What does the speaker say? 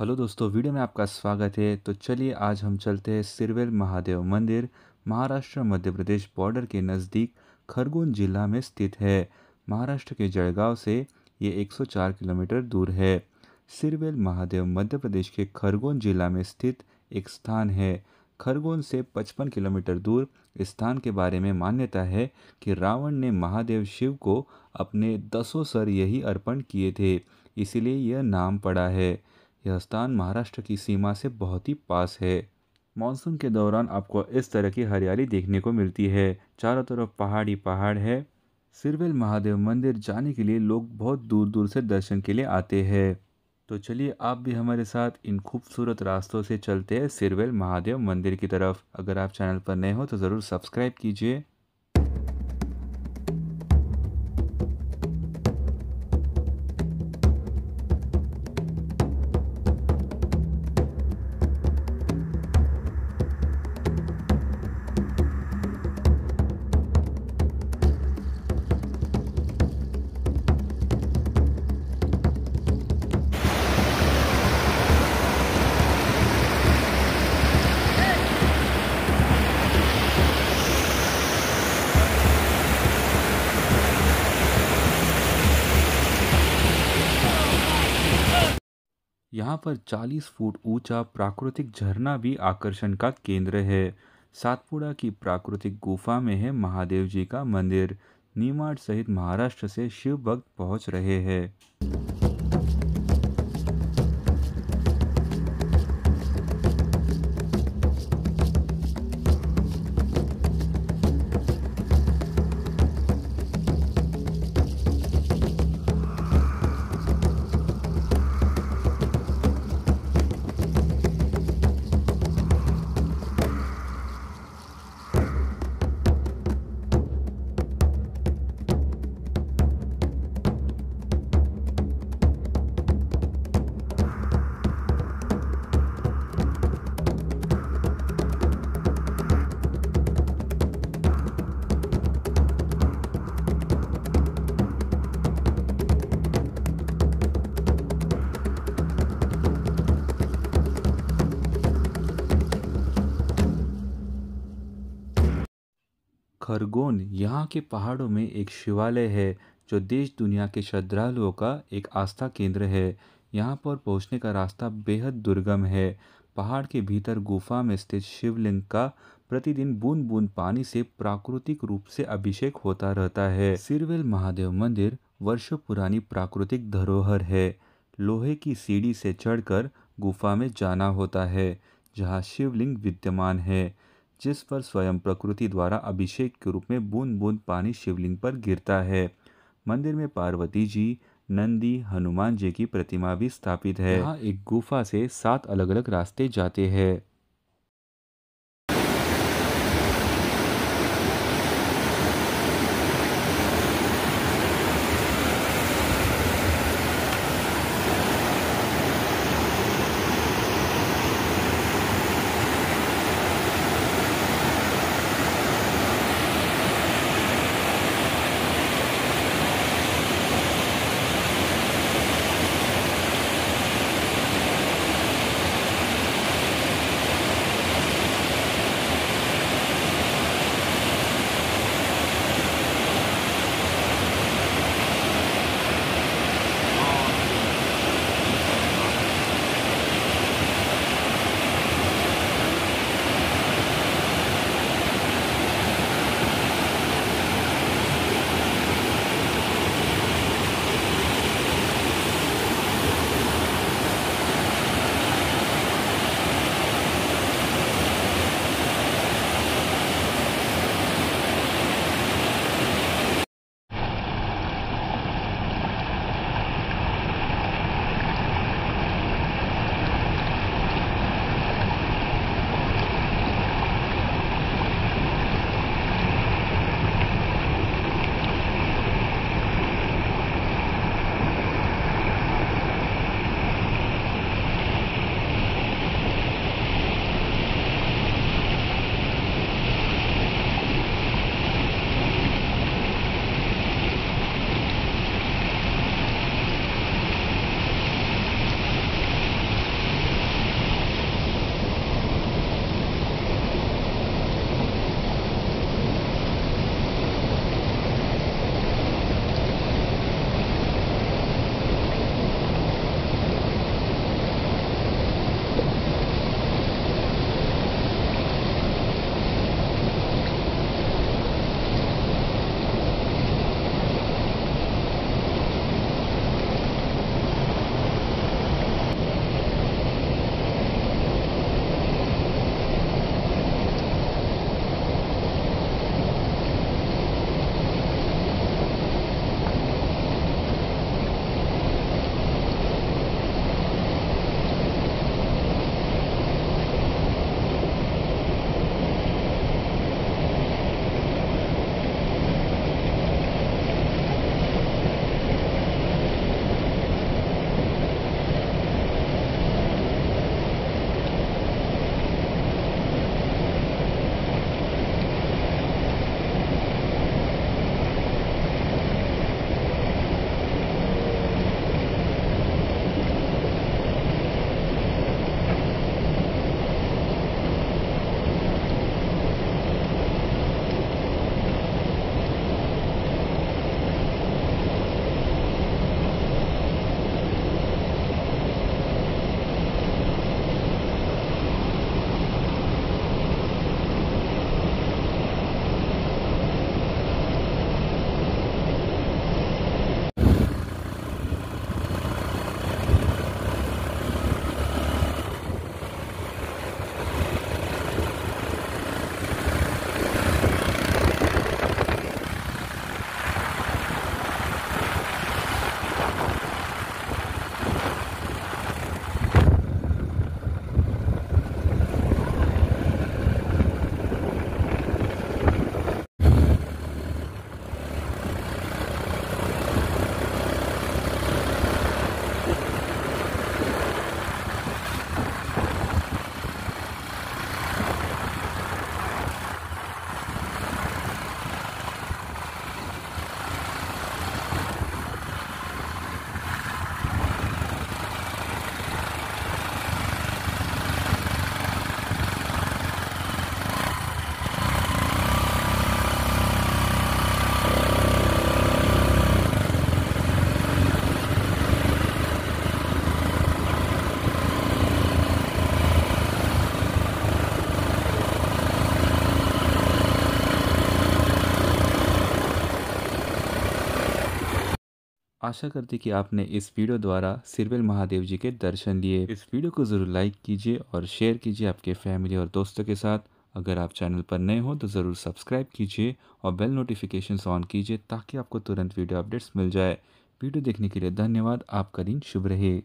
hello दोस्तों video में आपका स्वागत है तो चलिए आज हम चलते हैं सिरवेल महादेव मंदिर महाराष्ट्र मध्य प्रदेश बॉर्डर के नज़दीक खरगोन जिला में स्थित है महाराष्ट्र के जलगांव से ये 104 किलोमीटर दूर है सिरवेल महादेव मध्य प्रदेश के खरगोन जिला में स्थित एक स्थान है खरगोन से 55 किलोमीटर दूर इस स्थान के बारे में मान्यता है कि रावण ने महादेव शिव को अपने दसों सर यही अर्पण किए थे इसीलिए यह नाम पड़ा है यह स्थान महाराष्ट्र की सीमा से बहुत ही पास है मानसून के दौरान आपको इस तरह की हरियाली देखने को मिलती है चारों तरफ पहाड़ ही पहाड़ है सिरवेल महादेव मंदिर जाने के लिए लोग बहुत दूर दूर से दर्शन के लिए आते हैं तो चलिए आप भी हमारे साथ इन खूबसूरत रास्तों से चलते हैं सिरवेल महादेव मंदिर की तरफ अगर आप चैनल पर नए हो तो ज़रूर सब्सक्राइब कीजिए यहाँ पर 40 फुट ऊंचा प्राकृतिक झरना भी आकर्षण का केंद्र है सातपुड़ा की प्राकृतिक गुफा में है महादेव जी का मंदिर नीमाड़ सहित महाराष्ट्र से शिव भक्त पहुँच रहे हैं खरगोन यहाँ के पहाड़ों में एक शिवालय है जो देश दुनिया के श्रद्धालुओं का एक आस्था केंद्र है यहाँ पर पहुँचने का रास्ता बेहद दुर्गम है पहाड़ के भीतर गुफा में स्थित शिवलिंग का प्रतिदिन बूंद बूंद पानी से प्राकृतिक रूप से अभिषेक होता रहता है सिरवेल महादेव मंदिर वर्षों पुरानी प्राकृतिक धरोहर है लोहे की सीढ़ी से चढ़कर गुफा में जाना होता है जहाँ शिवलिंग विद्यमान है जिस पर स्वयं प्रकृति द्वारा अभिषेक के रूप में बूंद बूंद पानी शिवलिंग पर गिरता है मंदिर में पार्वती जी नंदी हनुमान जी की प्रतिमा भी स्थापित है यहाँ एक गुफा से सात अलग अलग रास्ते जाते हैं आशा करते कि आपने इस वीडियो द्वारा सिरवेल महादेव जी के दर्शन लिए इस वीडियो को ज़रूर लाइक कीजिए और शेयर कीजिए आपके फैमिली और दोस्तों के साथ अगर आप चैनल पर नए हो तो ज़रूर सब्सक्राइब कीजिए और बेल नोटिफिकेशन ऑन कीजिए ताकि आपको तुरंत वीडियो अपडेट्स मिल जाए वीडियो देखने के लिए धन्यवाद आपका दिन शुभ रहे